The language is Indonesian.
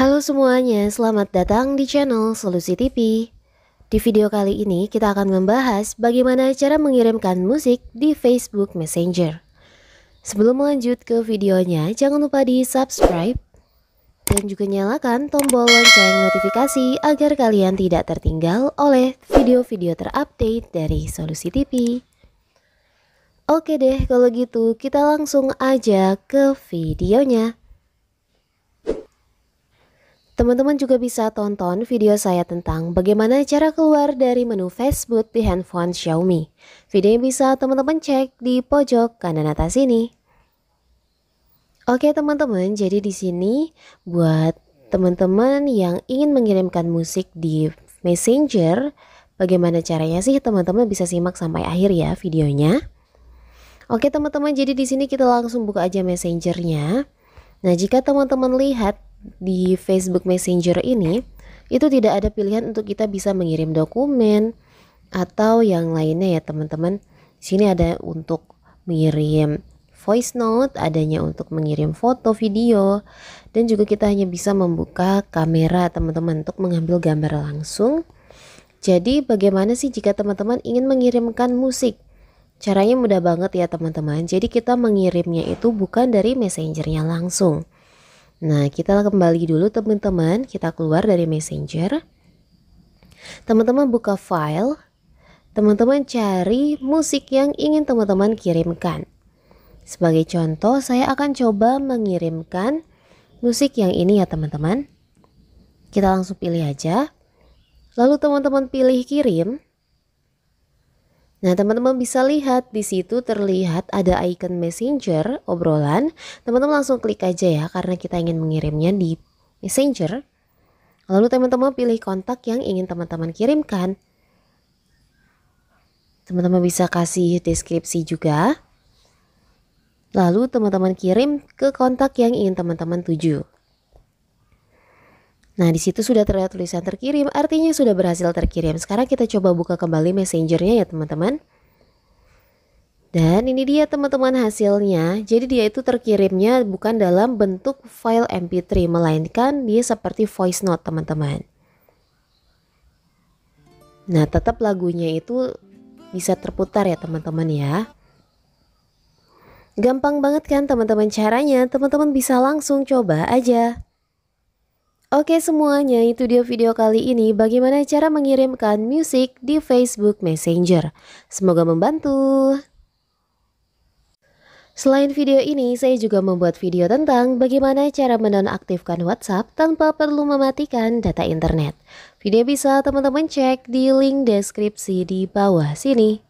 Halo semuanya, selamat datang di channel Solusi TV. Di video kali ini kita akan membahas bagaimana cara mengirimkan musik di Facebook Messenger. Sebelum lanjut ke videonya, jangan lupa di subscribe dan juga nyalakan tombol lonceng notifikasi agar kalian tidak tertinggal oleh video-video terupdate dari Solusi TV. Oke deh, kalau gitu kita langsung aja ke videonya. Teman-teman juga bisa tonton video saya tentang bagaimana cara keluar dari menu Facebook di handphone Xiaomi. Video yang bisa teman-teman cek di pojok kanan atas ini. Oke teman-teman, jadi di sini buat teman-teman yang ingin mengirimkan musik di Messenger, bagaimana caranya sih teman-teman bisa simak sampai akhir ya videonya. Oke teman-teman, jadi di sini kita langsung buka aja Messengernya. Nah, jika teman-teman lihat di Facebook Messenger ini itu tidak ada pilihan untuk kita bisa mengirim dokumen atau yang lainnya ya teman-teman. sini ada untuk mengirim voice note, adanya untuk mengirim foto, video, dan juga kita hanya bisa membuka kamera teman-teman untuk mengambil gambar langsung. Jadi bagaimana sih jika teman-teman ingin mengirimkan musik? Caranya mudah banget ya teman-teman. Jadi kita mengirimnya itu bukan dari messengernya langsung Nah, kita kembali dulu teman-teman, kita keluar dari Messenger. Teman-teman buka file, teman-teman cari musik yang ingin teman-teman kirimkan. Sebagai contoh, saya akan coba mengirimkan musik yang ini ya teman-teman. Kita langsung pilih aja. Lalu teman-teman pilih kirim. Nah, teman-teman bisa lihat di situ terlihat ada icon messenger obrolan. Teman-teman langsung klik aja ya karena kita ingin mengirimnya di messenger. Lalu teman-teman pilih kontak yang ingin teman-teman kirimkan. Teman-teman bisa kasih deskripsi juga. Lalu teman-teman kirim ke kontak yang ingin teman-teman tuju. Nah, di situ sudah terlihat tulisan terkirim, artinya sudah berhasil terkirim. Sekarang kita coba buka kembali messengernya ya, teman-teman. Dan ini dia teman-teman hasilnya. Jadi dia itu terkirimnya bukan dalam bentuk file MP3, melainkan dia seperti voice note, teman-teman. Nah, tetap lagunya itu bisa terputar ya, teman-teman ya. Gampang banget kan teman-teman caranya, teman-teman bisa langsung coba aja. Oke semuanya, itu dia video kali ini bagaimana cara mengirimkan musik di Facebook Messenger. Semoga membantu. Selain video ini, saya juga membuat video tentang bagaimana cara menonaktifkan WhatsApp tanpa perlu mematikan data internet. Video bisa teman-teman cek di link deskripsi di bawah sini.